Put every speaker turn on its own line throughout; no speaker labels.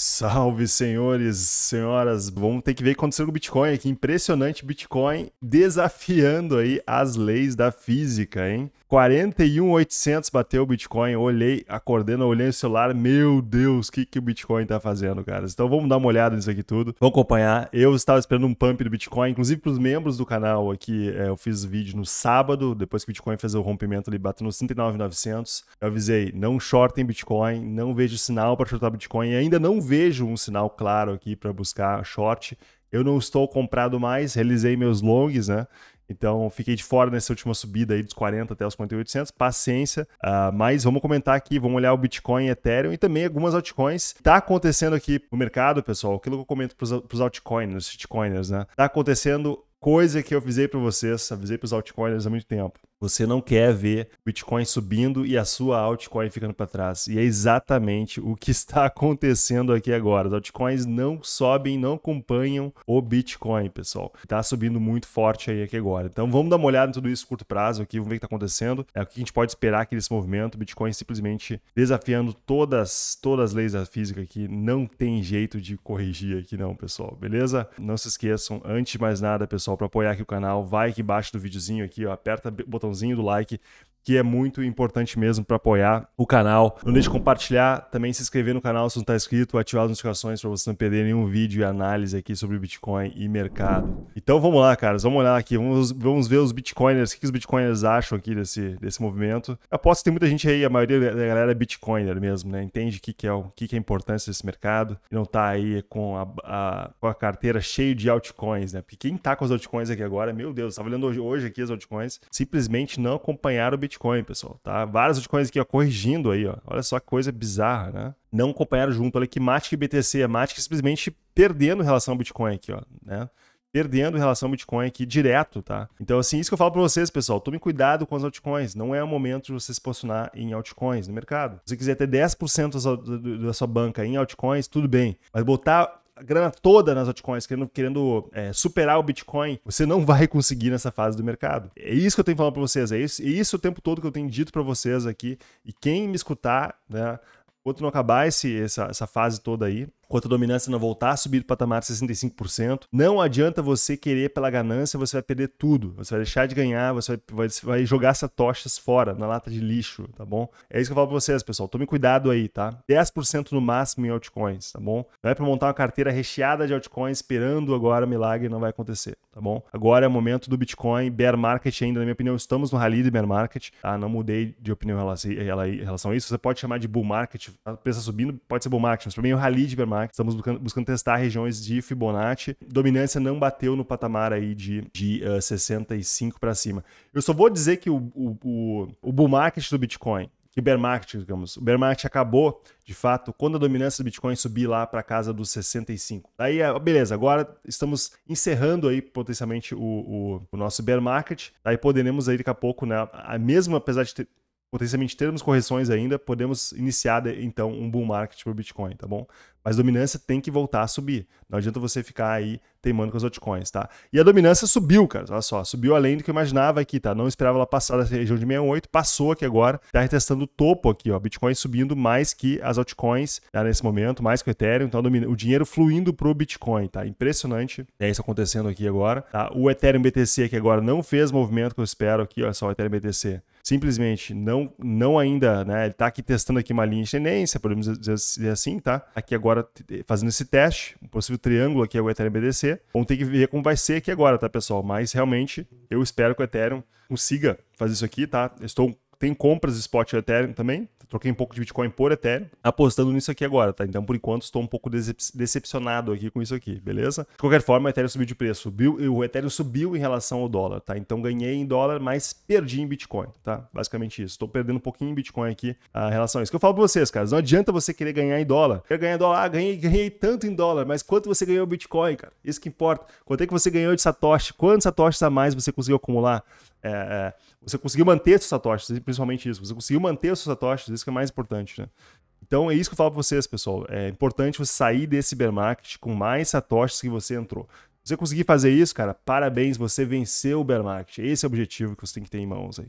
Salve, senhores, senhoras. Vamos ter que ver o que aconteceu com o Bitcoin aqui. Impressionante Bitcoin desafiando aí as leis da física, hein? 41,800 bateu o Bitcoin. Olhei, acordando, olhei o celular. Meu Deus, o que, que o Bitcoin tá fazendo, cara? Então vamos dar uma olhada nisso aqui tudo. Vamos acompanhar. Eu estava esperando um pump do Bitcoin, inclusive para os membros do canal aqui. É, eu fiz vídeo no sábado, depois que o Bitcoin fez o rompimento ali, bateu nos 39,900. Eu avisei, não shortem Bitcoin, não vejo sinal para shortar Bitcoin. Ainda não vejo um sinal claro aqui para buscar short. Eu não estou comprado mais, realizei meus longs, né? Então, fiquei de fora nessa última subida aí dos 40 até os 4.800. Paciência. Uh, mas vamos comentar aqui, vamos olhar o Bitcoin, Ethereum e também algumas altcoins. Tá acontecendo aqui no mercado, pessoal, aquilo que eu comento pros, altcoins, altcoiners, shitcoiners, né? Tá acontecendo coisa que eu avisei para vocês, avisei para os altcoiners há muito tempo. Você não quer ver Bitcoin subindo e a sua altcoin ficando para trás. E é exatamente o que está acontecendo aqui agora. As altcoins não sobem, não acompanham o Bitcoin, pessoal. Está subindo muito forte aí aqui agora. Então vamos dar uma olhada em tudo isso curto prazo aqui, vamos ver o que está acontecendo. É o que a gente pode esperar aqui nesse movimento. Bitcoin simplesmente desafiando todas, todas as leis da física aqui. Não tem jeito de corrigir aqui não, pessoal. Beleza? Não se esqueçam, antes de mais nada, pessoal, para apoiar aqui o canal, vai aqui embaixo do videozinho aqui, ó, aperta o botão botãozinho do like que é muito importante mesmo para apoiar o canal. Não deixe de compartilhar, também se inscrever no canal se não está inscrito, ativar as notificações para você não perder nenhum vídeo e análise aqui sobre Bitcoin e mercado. Então vamos lá, caras, vamos olhar aqui, vamos, vamos ver os Bitcoiners, o que, os Bitcoiners acham aqui desse, desse movimento. Eu aposto que tem muita gente aí, a maioria da galera é Bitcoiner mesmo, né? Entende o que, que, é, o que, que é a importância desse mercado e não está aí com a, a, com a carteira cheia de altcoins, né? Porque quem está com as altcoins aqui agora, meu Deus, estava olhando hoje, hoje aqui as altcoins, simplesmente não acompanharam o Bitcoin Bitcoin, pessoal, tá? Várias altcoins aqui, ó, corrigindo aí, ó. Olha só que coisa bizarra, né? Não acompanharam junto. Olha que Matic e BTC, é Matic simplesmente perdendo relação ao Bitcoin aqui, ó, né? Perdendo relação ao Bitcoin aqui direto, tá? Então, assim, isso que eu falo para vocês, pessoal. Tome cuidado com as altcoins. Não é o momento de você se posicionar em altcoins no mercado. Se você quiser ter 10% da sua banca em altcoins, tudo bem. Mas botar a grana toda nas altcoins, querendo, querendo é, superar o Bitcoin, você não vai conseguir nessa fase do mercado. É isso que eu tenho falado para vocês, é isso, é isso o tempo todo que eu tenho dito para vocês aqui. E quem me escutar, né, outro não acabar esse, essa, essa fase toda aí, Quanto a dominância não voltar a subir do patamar de 65%, não adianta você querer pela ganância, você vai perder tudo. Você vai deixar de ganhar, você vai, vai jogar essas tochas fora, na lata de lixo, tá bom? É isso que eu falo pra vocês, pessoal. Tome cuidado aí, tá? 10% no máximo em altcoins, tá bom? Não é pra montar uma carteira recheada de altcoins esperando agora milagre, não vai acontecer, tá bom? Agora é o momento do Bitcoin, bear market ainda, na minha opinião, estamos no rally de bear market, tá? Não mudei de opinião em relação a isso. Você pode chamar de bull market, a tá? preço subindo, pode ser bull market, mas pra mim é o rally de bear market Estamos buscando, buscando testar regiões de Fibonacci. Dominância não bateu no patamar aí de, de uh, 65 para cima. Eu só vou dizer que o, o, o, o bull market do Bitcoin, que bear market, digamos, o bear market acabou, de fato, quando a dominância do Bitcoin subir lá para casa dos 65. Daí, eh, beleza, agora estamos encerrando aí potencialmente o, o, o nosso bear market. Daí poderemos aí daqui a pouco, né, a mesma, apesar de ter, potencialmente termos correções ainda, podemos iniciar então um bull market para o Bitcoin, tá bom? Mas dominância tem que voltar a subir. Não adianta você ficar aí teimando com as altcoins, tá? E a dominância subiu, cara. Olha só, subiu além do que eu imaginava aqui, tá? Não esperava ela passar dessa região de 68, passou aqui agora, tá retestando o topo aqui, ó. Bitcoin subindo mais que as altcoins tá, nesse momento, mais que o Ethereum, então o dinheiro fluindo pro Bitcoin, tá? Impressionante. É isso acontecendo aqui agora, tá? O Ethereum BTC aqui agora não fez movimento que eu espero aqui, olha só, o Ethereum BTC simplesmente não, não ainda, né? Ele tá aqui testando aqui uma linha de tendência, podemos dizer assim, tá? Aqui agora agora eh, fazendo esse teste, um possível triângulo aqui é o Ethereum BDC Vamos ter que ver como vai ser aqui agora, tá, pessoal? Mas realmente eu espero que o Ethereum consiga fazer isso aqui, tá? Eu estou tem compras de spot Ethereum também. Troquei um pouco de Bitcoin por Ethereum, apostando nisso aqui agora, tá? Então, por enquanto, estou um pouco decepcionado aqui com isso aqui, beleza? De qualquer forma, o Ethereum subiu de preço. Subiu, o Ethereum subiu em relação ao dólar, tá? Então, ganhei em dólar, mas perdi em Bitcoin, tá? Basicamente isso. Estou perdendo um pouquinho em Bitcoin aqui ah, em relação a isso. que eu falo para vocês, caras? Não adianta você querer ganhar em dólar. Quer ganhar em dólar? Ah, ganhei, ganhei tanto em dólar, mas quanto você ganhou em Bitcoin, cara? Isso que importa. Quanto é que você ganhou de Satoshi? Quantos Satoshis a mais você conseguiu acumular? É, é, você conseguiu manter suas satoshis, principalmente isso. Você conseguiu manter suas satoshis, isso que é mais importante, né? Então é isso que eu falo pra vocês, pessoal. É importante você sair desse bear market com mais satoshis que você entrou. Se você conseguir fazer isso, cara, parabéns, você venceu o bear market. Esse é o objetivo que você tem que ter em mãos aí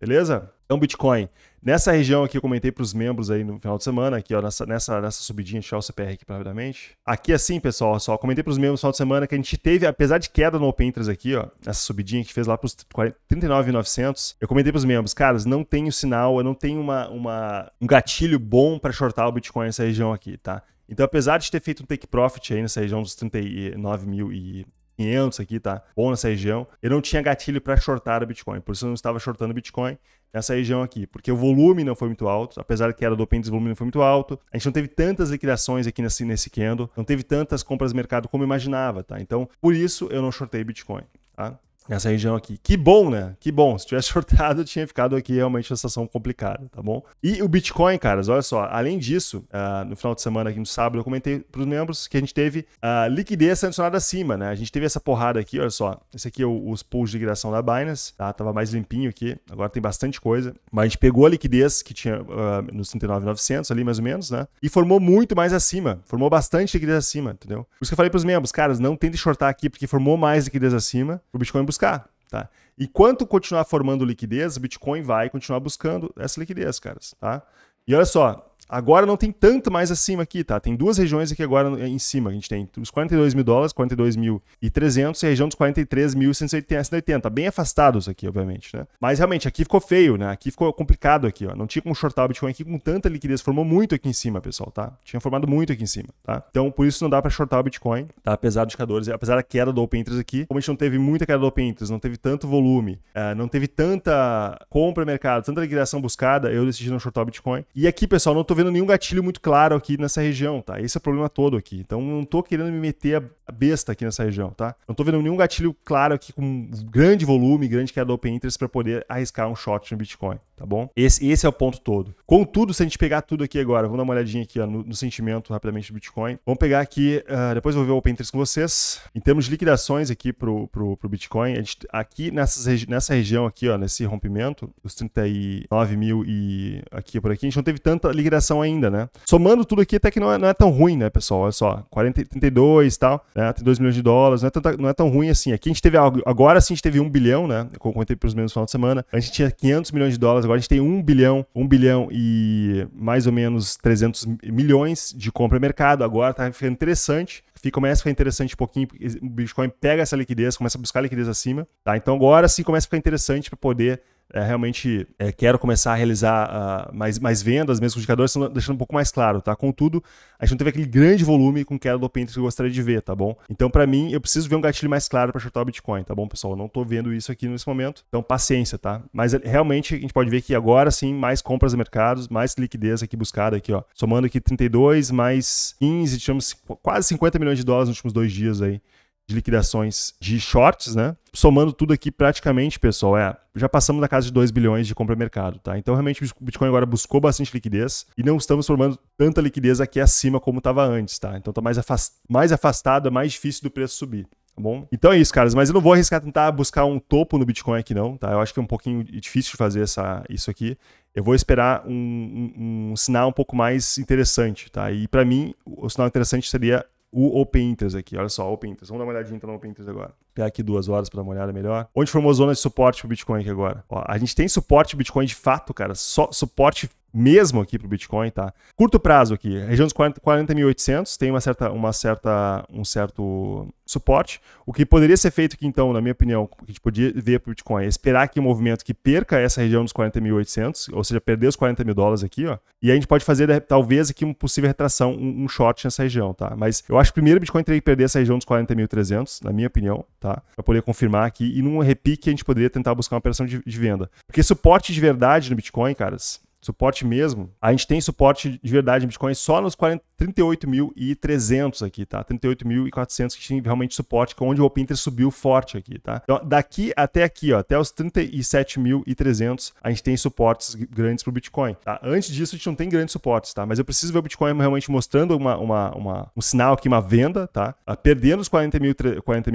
beleza? Então, Bitcoin, nessa região aqui, eu comentei para os membros aí no final de semana, aqui, ó, nessa, nessa, nessa subidinha, deixa eu o CPR aqui rapidamente. Aqui assim, pessoal, ó, só comentei para os membros no final de semana que a gente teve, apesar de queda no Open Interest aqui, ó, essa subidinha que fez lá para os 39.900, eu comentei para os membros, caras, não tenho sinal, eu não tenho uma, uma, um gatilho bom para shortar o Bitcoin nessa região aqui, tá? Então, apesar de ter feito um take profit aí nessa região dos 39 mil e 500 aqui, tá bom nessa região. Eu não tinha gatilho para shortar o Bitcoin, por isso eu não estava shortando Bitcoin nessa região aqui, porque o volume não foi muito alto, apesar que era do apêndice, o volume não foi muito alto. A gente não teve tantas liquidações aqui nesse, nesse candle, não teve tantas compras de mercado como imaginava, tá? Então, por isso eu não shortei Bitcoin, tá? nessa região aqui. Que bom, né? Que bom. Se tivesse shortado, tinha ficado aqui realmente uma situação complicada, tá bom? E o Bitcoin, caras, olha só. Além disso, uh, no final de semana aqui no sábado, eu comentei para os membros que a gente teve uh, liquidez sancionada acima, né? A gente teve essa porrada aqui, olha só. Esse aqui é o, os pools de liquidação da Binance, tá? Tava mais limpinho aqui. Agora tem bastante coisa. Mas a gente pegou a liquidez que tinha uh, nos 39.900 ali, mais ou menos, né? E formou muito mais acima. Formou bastante liquidez acima, entendeu? Por isso que eu falei para os membros, caras, não tente shortar aqui porque formou mais liquidez acima. O Bitcoin busca buscar. Tá? E quanto continuar formando liquidez, o Bitcoin vai continuar buscando essa liquidez, caras. Tá? E olha só, Agora não tem tanto mais acima aqui, tá? Tem duas regiões aqui agora em cima. A gente tem os 42 mil dólares, 42 mil e 300 e a região dos 43 mil 180. Tá bem afastados aqui, obviamente, né? Mas realmente, aqui ficou feio, né? Aqui ficou complicado aqui, ó. Não tinha como shortar o Bitcoin aqui com tanta liquidez. Formou muito aqui em cima, pessoal, tá? Tinha formado muito aqui em cima, tá? Então, por isso não dá para shortar o Bitcoin, tá? Apesar dos indicadores, apesar da queda do Open Interest aqui, como a gente não teve muita queda do Open Interest, não teve tanto volume, é, não teve tanta compra mercado, tanta liquidação buscada, eu decidi não shortar o Bitcoin. E aqui, pessoal, não tô vendo nenhum gatilho muito claro aqui nessa região, tá? Esse é o problema todo aqui. Então não tô querendo me meter a besta aqui nessa região, tá? Não tô vendo nenhum gatilho claro aqui com grande volume, grande queda do open interest para poder arriscar um short no Bitcoin, tá bom? Esse, esse, é o ponto todo. Contudo, se a gente pegar tudo aqui agora, vamos dar uma olhadinha aqui ó, no, no, sentimento rapidamente do Bitcoin. Vamos pegar aqui, uh, depois eu vou ver o open interest com vocês. Em termos de liquidações aqui pro, pro, pro Bitcoin, a gente, aqui nessas, nessa região aqui, ó, nesse rompimento, os 39 mil e aqui por aqui, a gente não teve tanta liquidação ainda, né? Somando tudo aqui, até que não é, não é tão ruim, né, pessoal? Olha só, 40, 32 e tal, né? 2 milhões de dólares, não é, não é tão ruim assim. Aqui a gente teve algo, agora sim a gente teve 1 bilhão, né? Eu contei para os meus final de semana. A gente tinha 500 milhões de dólares, agora a gente tem 1 bilhão, 1 bilhão e mais ou menos 300 milhões de compra mercado. Agora tá ficando interessante fica, começa a ficar interessante um pouquinho, o Bitcoin pega essa liquidez, começa a buscar liquidez acima, tá? Então agora sim começa a ficar interessante para poder é, realmente é, quero começar a realizar uh, mais, mais vendas, mesmo com indicadores, deixando um pouco mais claro, tá? Contudo, a gente não teve aquele grande volume com queda do Pinterest que eu gostaria de ver, tá bom? Então, para mim, eu preciso ver um gatilho mais claro para shortar o Bitcoin, tá bom, pessoal? Eu não tô vendo isso aqui nesse momento, então paciência, tá? Mas é, realmente a gente pode ver que agora sim, mais compras a mercados, mais liquidez aqui buscada aqui, ó. Somando aqui 32 mais 15, digamos quase 50 milhões de dólares nos últimos dois dias aí de liquidações de shorts, né? Somando tudo aqui praticamente, pessoal, é, já passamos da casa de 2 bilhões de compra mercado, tá? Então realmente o Bitcoin agora buscou bastante liquidez e não estamos formando tanta liquidez aqui acima como estava antes, tá? Então tá mais, afast mais afastado, é mais difícil do preço subir. Tá bom? Então é isso, caras. Mas eu não vou arriscar tentar buscar um topo no Bitcoin aqui, não. Tá? Eu acho que é um pouquinho difícil de fazer essa, isso aqui. Eu vou esperar um, um, um sinal um pouco mais interessante. Tá? E para mim, o sinal interessante seria o Open Interest aqui. Olha só, Open Interest. Vamos dar uma olhadinha então no Open Interest agora. Vou pegar aqui duas horas para dar uma olhada melhor. Onde formou zona de suporte pro Bitcoin aqui agora? Ó, a gente tem suporte Bitcoin de fato, cara. Só suporte mesmo aqui para o Bitcoin, tá? Curto prazo aqui, região dos 40.800 40, tem uma certa, uma certa, um certo suporte. O que poderia ser feito aqui, então, na minha opinião, que a gente podia ver para o Bitcoin, é esperar que um movimento que perca essa região dos 40.800, ou seja, perder os 40 mil dólares aqui, ó. E a gente pode fazer, talvez, aqui uma possível retração, um, um short nessa região, tá? Mas eu acho que primeiro o Bitcoin teria que perder essa região dos 40.300, na minha opinião, tá? Para poder confirmar aqui. E num repique a gente poderia tentar buscar uma operação de, de venda. Porque suporte de verdade no Bitcoin, caras, suporte mesmo, a gente tem suporte de verdade em Bitcoin só nos 40, 38.300 aqui, tá? 38.400 que tinha realmente suporte, que é onde o Open Interest subiu forte aqui, tá? Então, daqui até aqui, ó, até os 37.300, a gente tem suportes grandes para o Bitcoin, tá? Antes disso, a gente não tem grandes suportes, tá? Mas eu preciso ver o Bitcoin realmente mostrando uma, uma, uma um sinal aqui, uma venda, tá? Ah, perdendo os 40.300 40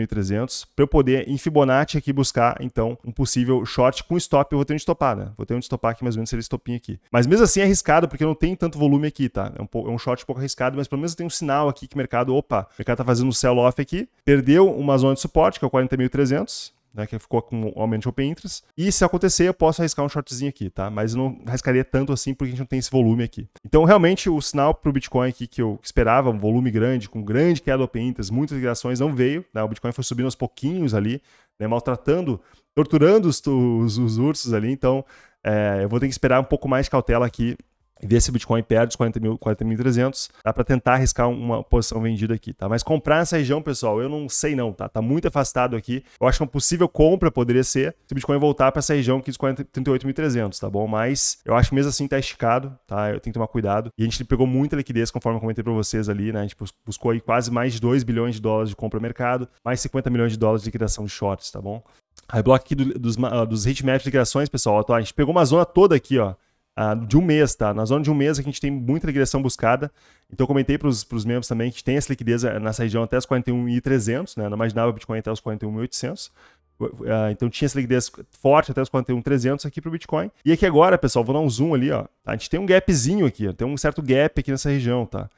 para eu poder, em Fibonacci aqui, buscar, então, um possível short com stop. Eu vou ter onde estopar, né? Vou ter onde estopar aqui, mais ou menos, seria esse aqui. Mas mesmo assim é arriscado, porque não tem tanto volume aqui, tá? É um, é um short pouco arriscado arriscado, mas pelo menos tem um sinal aqui que o mercado, opa, o mercado está fazendo um sell-off aqui, perdeu uma zona de suporte, que é o 40.300, né, que ficou com aumento de open interest. E se acontecer, eu posso arriscar um shortzinho aqui, tá? Mas eu não arriscaria tanto assim porque a gente não tem esse volume aqui. Então, realmente, o sinal para o Bitcoin aqui que eu esperava, um volume grande, com grande queda open interest, muitas ligações, não veio. Né? O Bitcoin foi subindo aos pouquinhos ali, né, maltratando, torturando os, os, os ursos ali. Então, é, eu vou ter que esperar um pouco mais de cautela aqui ver se o Bitcoin perde os 40.300, dá para tentar arriscar uma posição vendida aqui, tá? Mas comprar nessa região, pessoal, eu não sei não, tá? Tá muito afastado aqui. Eu acho que é uma possível compra poderia ser se o Bitcoin voltar para essa região aqui dos 38.300, tá bom? Mas eu acho que mesmo assim tá esticado, tá? Eu tenho que tomar cuidado. E a gente pegou muita liquidez, conforme eu comentei para vocês ali, né? A gente buscou aí quase mais de 2 bilhões de dólares de compra mercado, mais 50 milhões de dólares de liquidação de shorts, tá bom? Aí bloco aqui do, dos, uh, dos hitmaps de criações pessoal, ó, a gente pegou uma zona toda aqui, ó, ah, de um mês, tá? Na zona de um mês aqui a gente tem muita liquidação buscada. Então, comentei para os membros também que tem essa liquidez eh, nessa região até os 41.300, né? Não imaginava o Bitcoin até os 41.800. Ah, então tinha essa liquidez forte até os 41.300 aqui para o Bitcoin. E aqui agora, pessoal, vou dar um zoom ali, ó. A gente tem um gapzinho aqui, tem um certo gap aqui nessa região, tá?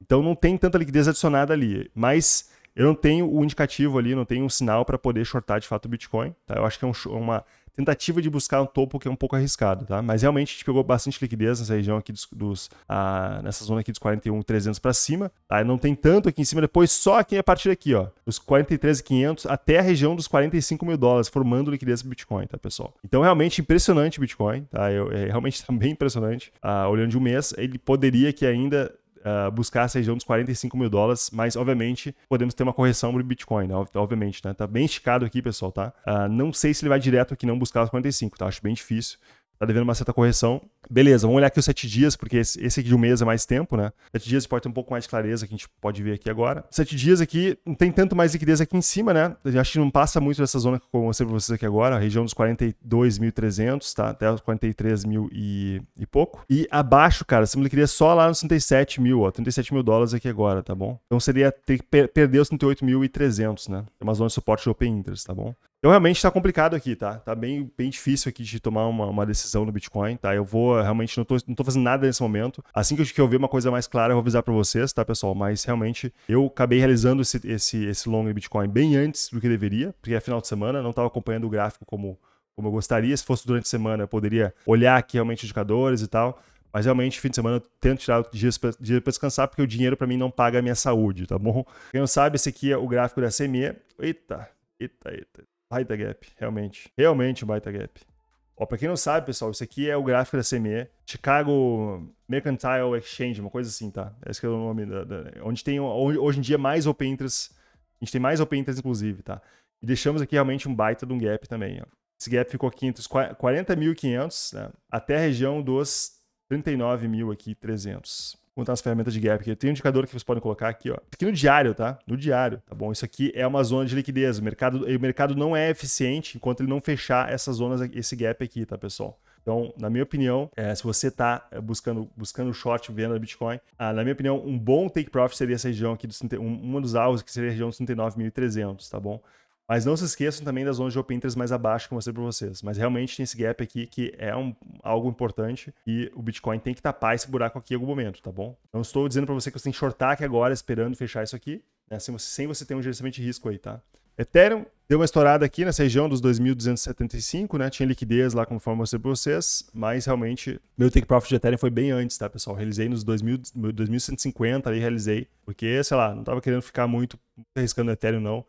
Então não tem tanta liquidez adicionada ali, mas eu não tenho o indicativo ali, não tenho um sinal para poder shortar de fato o Bitcoin. Tá? Eu acho que é um, uma tentativa de buscar um topo que é um pouco arriscado, tá? Mas realmente a gente pegou bastante liquidez nessa região aqui dos, dos ah, nessa zona aqui dos 41.300 para cima, tá? não tem tanto aqui em cima, depois só aqui a partir daqui, ó, dos 43.500 até a região dos 45 mil dólares, formando liquidez para Bitcoin, tá, pessoal? Então realmente impressionante o Bitcoin, tá? Eu, é, realmente também tá impressionante. Ah, olhando de um mês, ele poderia que ainda uh, buscar essa região dos 45 mil dólares, mas obviamente podemos ter uma correção para o Bitcoin, né? obviamente, né? Tá bem esticado aqui, pessoal, tá? Uh, não sei se ele vai direto aqui não buscar os 45, tá? Acho bem difícil tá devendo uma certa correção. Beleza, vamos olhar aqui os sete dias, porque esse, aqui de um mês é mais tempo, né? Sete dias pode ter um pouco mais de clareza, que a gente pode ver aqui agora. Sete dias aqui, não tem tanto mais liquidez aqui em cima, né? Eu acho que não passa muito dessa zona que eu mostrei pra vocês aqui agora, a região dos 42.300, tá? Até os 43 mil e, e pouco. E abaixo, cara, essa liquidez é só lá nos 37 mil, ó, 37 mil dólares aqui agora, tá bom? Então seria ter que per perder os 38.300, né? É uma zona de suporte de Open Interest, tá bom? Então realmente está complicado aqui, tá? Tá bem, bem difícil aqui de tomar uma, uma decisão no Bitcoin, tá? Eu vou realmente não tô, não tô fazendo nada nesse momento. Assim que eu, que eu ver uma coisa mais clara, eu vou avisar para vocês, tá, pessoal? Mas realmente eu acabei realizando esse, esse, esse long Bitcoin bem antes do que deveria, porque é final de semana, não estava acompanhando o gráfico como, como eu gostaria. Se fosse durante a semana, eu poderia olhar aqui realmente os indicadores e tal. Mas realmente, fim de semana, eu tento tirar dias para descansar, porque o dinheiro para mim não paga a minha saúde, tá bom? Quem não sabe, esse aqui é o gráfico da CME. Eita, eita, eita baita gap, realmente. Realmente um baita gap. Ó, pra quem não sabe, pessoal, isso aqui é o gráfico da CME. Chicago Mercantile Exchange, uma coisa assim, tá? Esse é, é o nome da, da... onde tem hoje em dia mais open interest. A gente tem mais open interest, inclusive, tá? E deixamos aqui realmente um baita de um gap também, ó. Esse gap ficou aqui entre os 40.500 né? até a região dos 39.300 contar as ferramentas de gap. Aqui. Tem um indicador que vocês podem colocar aqui, ó. Aqui no diário, tá? No diário, tá bom? Isso aqui é uma zona de liquidez. O mercado, o mercado não é eficiente enquanto ele não fechar essas zonas, esse gap aqui, tá, pessoal? Então, na minha opinião, é, se você está é, buscando, buscando short venda Bitcoin, ah, na minha opinião, um bom take profit seria essa região aqui, do, um, uma dos alvos que seria a região dos 39.300, tá bom? Mas não se esqueçam também das zonas de open mais abaixo que eu mostrei para vocês. Mas realmente tem esse gap aqui que é um, algo importante e o Bitcoin tem que tapar esse buraco aqui em algum momento, tá bom? Não estou dizendo para você que você tem que shortar aqui agora esperando fechar isso aqui, né? sem, você, sem você ter um gerenciamento de risco aí, tá? Ethereum deu uma estourada aqui nessa região dos 2.275, né? Tinha liquidez lá, conforme eu mostrei para vocês, mas realmente meu take profit de Ethereum foi bem antes, tá, pessoal? Realizei nos 2.150 aí, realizei, porque, sei lá, não estava querendo ficar muito arriscando Ethereum, não.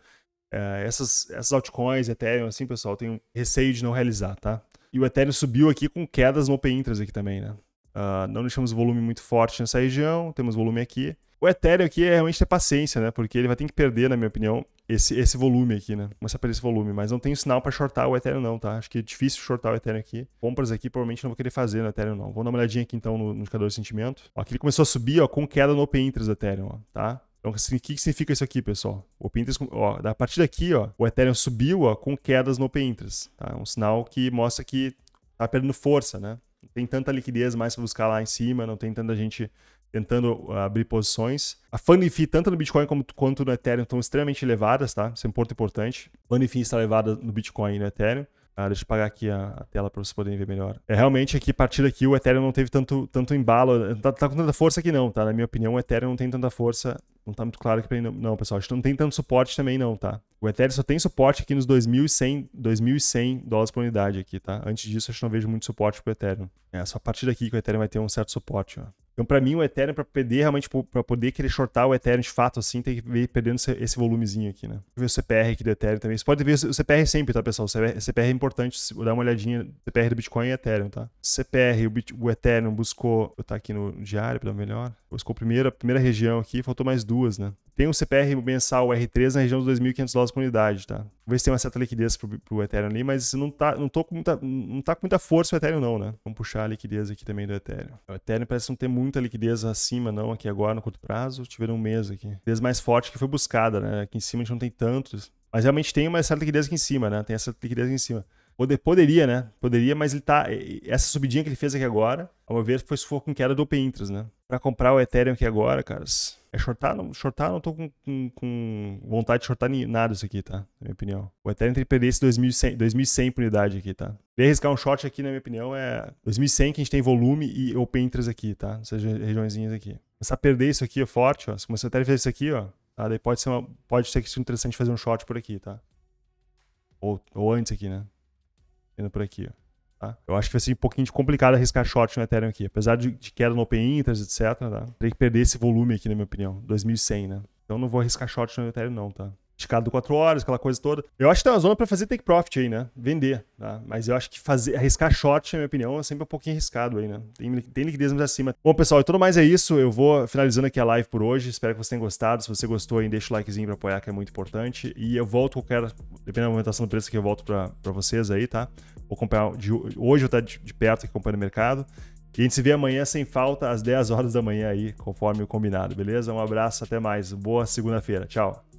É, essas, essas altcoins, Ethereum, assim, pessoal, tenho receio de não realizar, tá? E o Ethereum subiu aqui com quedas no Open Interest aqui também, né? Uh, não deixamos volume muito forte nessa região, temos volume aqui. O Ethereum aqui é realmente ter paciência, né? Porque ele vai ter que perder, na minha opinião, esse, esse volume aqui, né? Começar a perder esse volume. Mas não tem sinal para shortar o Ethereum, não, tá? Acho que é difícil shortar o Ethereum aqui. Compras aqui provavelmente não vou querer fazer no Ethereum, não. Vou dar uma olhadinha aqui então no, no indicador de sentimento. Ó, aqui ele começou a subir, ó, com queda no Open Interest do Ethereum, ó, tá? Então, assim, o que, significa isso aqui, pessoal? O Pinterest, ó, a partir daqui, ó, o Ethereum subiu ó, com quedas no Pinterest. Tá? É um sinal que mostra que tá perdendo força, né? Não tem tanta liquidez mais para buscar lá em cima, não tem tanta gente tentando ah, abrir posições. A Funding Fee, tanto no Bitcoin como, quanto no Ethereum, estão extremamente elevadas, tá? Isso é um ponto importante. Funding Fee está elevada no Bitcoin e no Ethereum. Ah, deixa eu apagar aqui a, a tela para vocês poderem ver melhor. É realmente aqui, a partir daqui, o Ethereum não teve tanto, tanto embalo. Tá, tá com tanta força aqui não, tá? Na minha opinião, o Ethereum não tem tanta força. Não tá muito claro aqui pra mim, não. não, pessoal. A gente não tem tanto suporte também, não, tá? O Ethereum só tem suporte aqui nos 2.100, 2.100 dólares por unidade aqui, tá? Antes disso, acho que não vejo muito suporte pro Ethereum. É só a partir daqui que o Ethereum vai ter um certo suporte, ó. Então, para mim, o Ethereum, para poder realmente, para tipo, poder querer shortar o Ethereum de fato, assim, tem que ver perdendo esse volumezinho aqui, né? Ver o CPR aqui do Ethereum também. Você pode ver o CPR sempre, tá, pessoal? O CPR, é importante, dá uma olhadinha. CPR do Bitcoin e é Ethereum, tá? CPR, o, Bit, o Ethereum buscou. Eu tá aqui no diário para dar melhor. Buscou primeira a primeira região aqui, faltou mais duas, né? Tem um CPR mensal R3 na região dos 2.500 dólares por unidade, tá? Vamos ver se tem uma certa liquidez pro, pro Ethereum ali, mas não tá, não, tô com muita, não tá com muita força o Ethereum não, né? Vamos puxar a liquidez aqui também do Ethereum. O Ethereum parece não ter muita liquidez acima não aqui agora no curto prazo, tiveram um mês aqui. Liquidez mais forte que foi buscada, né? Aqui em cima a gente não tem tantos, mas realmente tem uma certa liquidez aqui em cima, né? Tem essa liquidez aqui em cima. Poderia, né? Poderia, mas ele tá. Essa subidinha que ele fez aqui agora, ao meu ver, foi for com queda do Open Interest, né? Pra comprar o Ethereum aqui agora, caras é shortar? Não, shortar não tô com, com, com vontade de shortar nada isso aqui, tá? Na minha opinião. O Ethereum tem que perder esse 2100, 2100 por unidade aqui, tá? de arriscar um short aqui, na minha opinião, é 2100 que a gente tem volume e open interest aqui, tá? Nessas regiõezinhas aqui. Começar a perder isso aqui é forte, ó. Se começar a Ethereum fazer isso aqui, ó, tá? Daí pode ser, uma, pode ser interessante fazer um short por aqui, tá? Ou, ou antes aqui, né? Indo por aqui, ó. Tá? Eu acho que vai ser um pouquinho complicado arriscar short no Ethereum aqui. Apesar de, de queda no Open Interest, etc. Tá? Teria que perder esse volume aqui, na minha opinião. 2100, né? Então não vou arriscar short no Ethereum não, tá? escada 4 horas, aquela coisa toda. Eu acho que tem uma zona para fazer take profit aí, né? Vender, tá? Mas eu acho que fazer, arriscar short, na minha opinião, é sempre um pouquinho arriscado aí, né? Tem, tem liquidez mais acima. Bom, pessoal, e é tudo mais é isso. Eu vou finalizando aqui a live por hoje. Espero que vocês tenham gostado. Se você gostou aí, deixa o likezinho para apoiar, que é muito importante. E eu volto qualquer, dependendo da movimentação do preço que eu volto para vocês aí, tá? Vou acompanhar de, hoje eu tá de, de perto acompanhando o mercado. E a gente se vê amanhã sem falta, às 10 horas da manhã aí, conforme o combinado, beleza? Um abraço, até mais. Boa segunda-feira. Tchau.